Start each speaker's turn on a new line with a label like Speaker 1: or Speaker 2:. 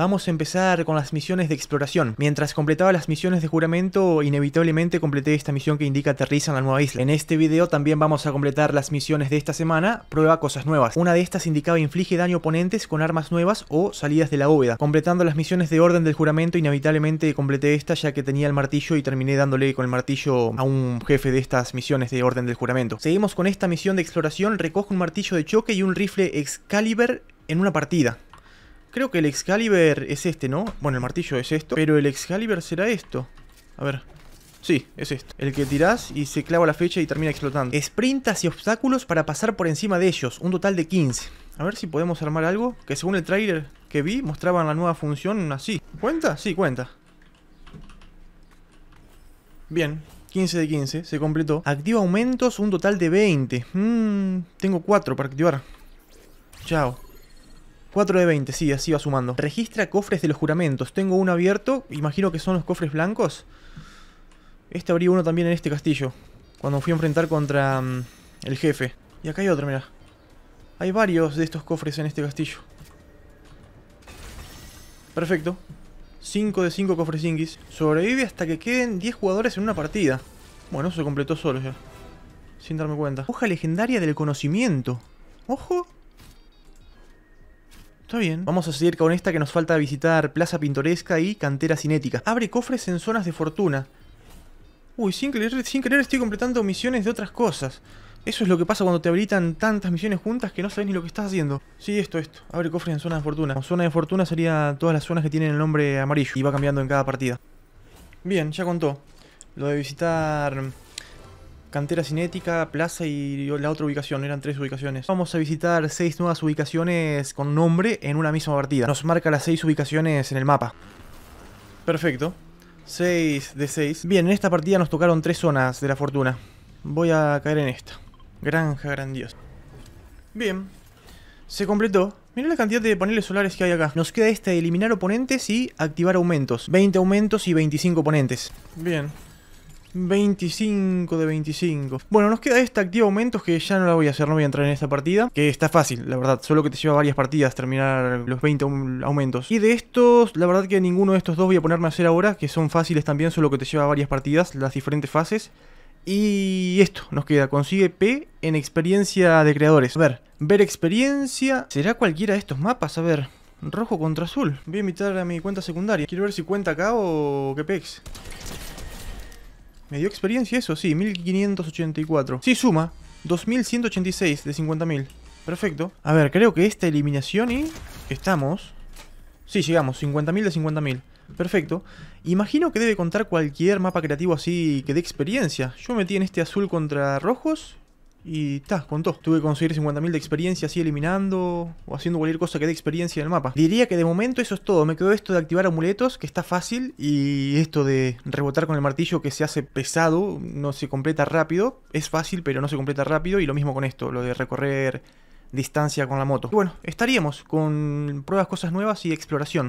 Speaker 1: Vamos a empezar con las misiones de exploración. Mientras completaba las misiones de juramento, inevitablemente completé esta misión que indica aterriza en la nueva isla. En este video también vamos a completar las misiones de esta semana, prueba cosas nuevas. Una de estas indicaba inflige daño a oponentes con armas nuevas o salidas de la bóveda. Completando las misiones de orden del juramento, inevitablemente completé esta ya que tenía el martillo y terminé dándole con el martillo a un jefe de estas misiones de orden del juramento. Seguimos con esta misión de exploración, recoge un martillo de choque y un rifle Excalibur en una partida. Creo que el Excalibur es este, ¿no? Bueno, el martillo es esto, pero el Excalibur será esto. A ver, Sí, es esto. El que tirás y se clava la fecha y termina explotando. Sprintas y obstáculos para pasar por encima de ellos. Un total de 15. A ver si podemos armar algo. Que según el trailer que vi, mostraban la nueva función así. ¿Cuenta? Sí, cuenta. Bien. 15 de 15. Se completó. Activa aumentos, un total de 20. Mmm, tengo 4 para activar. Chao. 4 de 20, sí, así va sumando. Registra cofres de los juramentos. Tengo uno abierto, imagino que son los cofres blancos. Este abrí uno también en este castillo, cuando fui a enfrentar contra mm, el jefe. Y acá hay otro, mira. Hay varios de estos cofres en este castillo. Perfecto. 5 de 5 cofres inguis. Sobrevive hasta que queden 10 jugadores en una partida. Bueno, se completó solo ya. Sin darme cuenta. Hoja legendaria del conocimiento. Ojo. Está bien. Vamos a seguir con esta que nos falta visitar Plaza Pintoresca y Cantera Cinética. Abre cofres en zonas de fortuna. Uy, sin querer, sin querer estoy completando misiones de otras cosas. Eso es lo que pasa cuando te habilitan tantas misiones juntas que no sabes ni lo que estás haciendo. Sí, esto, esto. Abre cofres en zonas de fortuna. zona de fortuna sería todas las zonas que tienen el nombre amarillo y va cambiando en cada partida. Bien, ya contó. Lo de visitar Cantera Cinética, Plaza y la otra ubicación, eran tres ubicaciones. Vamos a visitar seis nuevas ubicaciones con nombre en una misma partida. Nos marca las seis ubicaciones en el mapa. Perfecto. Seis de seis. Bien, en esta partida nos tocaron tres zonas de la fortuna. Voy a caer en esta. Granja grandiosa. Bien. Se completó. Mirá la cantidad de paneles solares que hay acá. Nos queda este de eliminar oponentes y activar aumentos. 20 aumentos y 25 oponentes. Bien. 25 de 25. Bueno, nos queda esta activa aumentos que ya no la voy a hacer, no voy a entrar en esta partida. Que está fácil, la verdad. Solo que te lleva varias partidas terminar los 20 aumentos. Y de estos, la verdad que ninguno de estos dos voy a ponerme a hacer ahora. Que son fáciles también, solo que te lleva varias partidas, las diferentes fases. Y esto nos queda, consigue P en experiencia de creadores. A ver, ver experiencia. ¿Será cualquiera de estos mapas? A ver, rojo contra azul. Voy a invitar a mi cuenta secundaria. Quiero ver si cuenta acá o qué pex. Me dio experiencia eso, sí, 1584. Sí, suma. 2186 de 50.000. Perfecto. A ver, creo que esta eliminación y... Estamos. Sí, llegamos. 50.000 de 50.000. Perfecto. Imagino que debe contar cualquier mapa creativo así que dé experiencia. Yo metí en este azul contra rojos y está, contó. Tuve que conseguir 50.000 de experiencia así eliminando o haciendo cualquier cosa que dé experiencia en el mapa. Diría que de momento eso es todo. Me quedó esto de activar amuletos, que está fácil, y esto de rebotar con el martillo que se hace pesado, no se completa rápido. Es fácil, pero no se completa rápido. Y lo mismo con esto, lo de recorrer distancia con la moto. Y bueno, estaríamos con pruebas, cosas nuevas y exploración.